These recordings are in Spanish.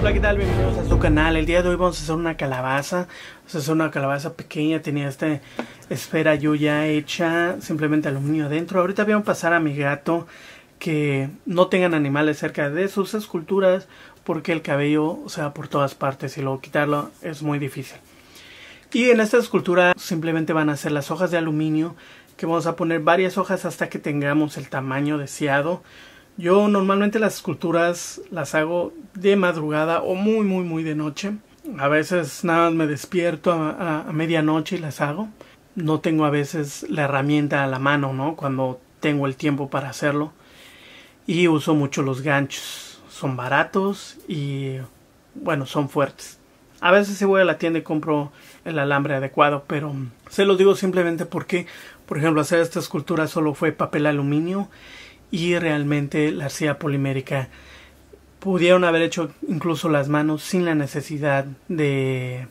Hola, ¿qué tal? Bienvenidos a su canal. El día de hoy vamos a hacer una calabaza. Vamos a hacer una calabaza pequeña. Tenía esta esfera yo ya hecha, simplemente aluminio adentro. Ahorita voy a pasar a mi gato que no tengan animales cerca de sus esculturas porque el cabello se va por todas partes y luego quitarlo es muy difícil. Y en esta escultura simplemente van a ser las hojas de aluminio que vamos a poner varias hojas hasta que tengamos el tamaño deseado. Yo normalmente las esculturas las hago de madrugada o muy, muy, muy de noche. A veces nada más me despierto a, medianoche y las hago. No tengo a veces la herramienta a la mano, ¿no? Cuando tengo el tiempo para hacerlo. Y uso mucho los ganchos. Son baratos y, bueno, son fuertes. A veces si voy a la tienda y compro el alambre adecuado, pero se los digo simplemente porque, por ejemplo, hacer esta escultura solo fue papel aluminio y realmente la arcilla polimérica pudieron haber hecho incluso las manos sin la necesidad de,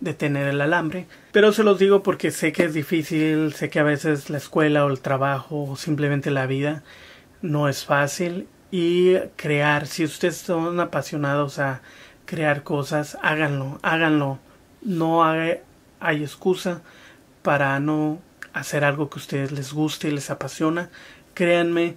de tener el alambre. Pero se los digo porque sé que es difícil, sé que a veces la escuela o el trabajo o simplemente la vida no es fácil y crear, si ustedes son apasionados a crear cosas, háganlo, háganlo. No hay, hay excusa para no hacer algo que a ustedes les guste y les apasiona. Créanme,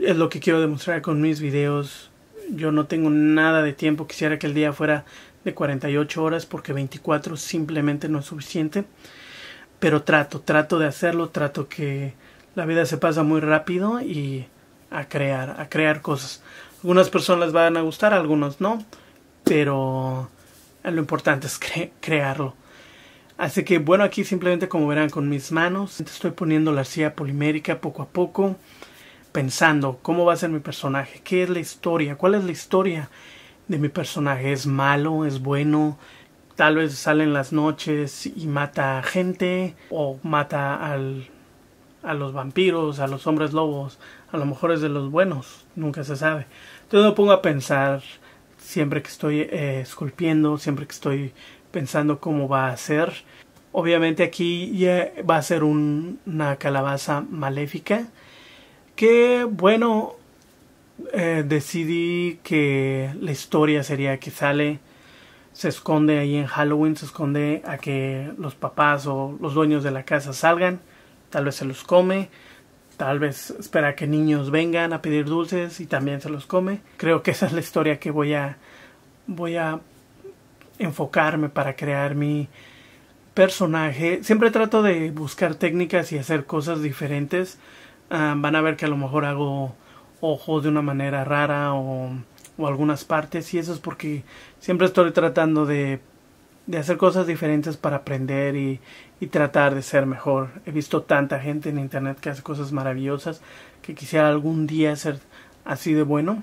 es lo que quiero demostrar con mis videos. Yo no tengo nada de tiempo, quisiera que el día fuera de 48 horas porque 24 simplemente no es suficiente. Pero trato, trato de hacerlo, trato que la vida se pasa muy rápido y a crear, a crear cosas. Algunas personas van a gustar, algunos no, pero lo importante es crearlo. Así que bueno, aquí simplemente como verán con mis manos, estoy poniendo la arcilla polimérica poco a poco pensando cómo va a ser mi personaje, qué es la historia, cuál es la historia de mi personaje, es malo, es bueno, tal vez sale en las noches y mata a gente o mata al, a los vampiros, a los hombres lobos, a lo mejor es de los buenos, nunca se sabe. Entonces me pongo a pensar siempre que estoy eh, esculpiendo, siempre que estoy pensando cómo va a ser. Obviamente aquí ya va a ser una calabaza maléfica que bueno, eh, decidí que la historia sería que sale, se esconde ahí en Halloween, se esconde a que los papás o los dueños de la casa salgan, tal vez se los come, tal vez espera que niños vengan a pedir dulces y también se los come. Creo que esa es la historia que voy a voy a enfocarme para crear mi personaje. Siempre trato de buscar técnicas y hacer cosas diferentes Ah, van a ver que a lo mejor hago ojos de una manera rara o, algunas partes y eso es porque siempre estoy tratando de, hacer cosas diferentes para aprender y, tratar de ser mejor. He visto tanta gente en internet que hace cosas maravillosas que quisiera algún día ser así de bueno.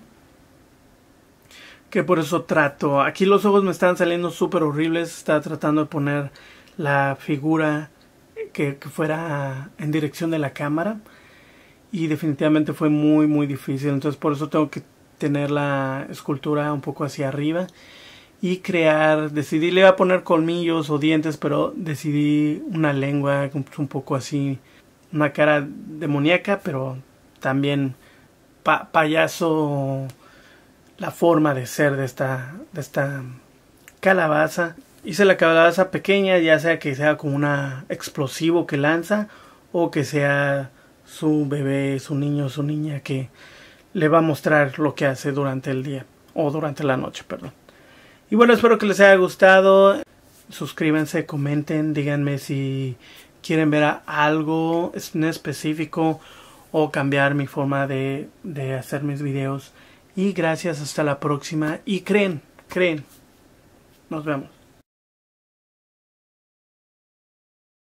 Que por eso trato. Aquí los ojos me están saliendo súper horribles. Estaba tratando de poner la figura que, que, fuera en dirección de la cámara y definitivamente fue muy muy difícil entonces por eso tengo que tener la escultura un poco hacia arriba y crear decidí le iba a poner colmillos o dientes pero decidí una lengua pues, un poco así una cara demoníaca pero también payaso la forma de ser de esta de esta calabaza hice la calabaza pequeña ya sea que sea como una explosivo que lanza o que sea su bebé, su niño, su niña que le va a mostrar lo que hace durante el día o durante la noche, perdón. Y bueno, espero que les haya gustado. Suscríbanse, comenten, díganme si quieren ver algo en específico o cambiar mi forma de, de hacer mis videos. Y gracias, hasta la próxima. Y creen, creen. Nos vemos.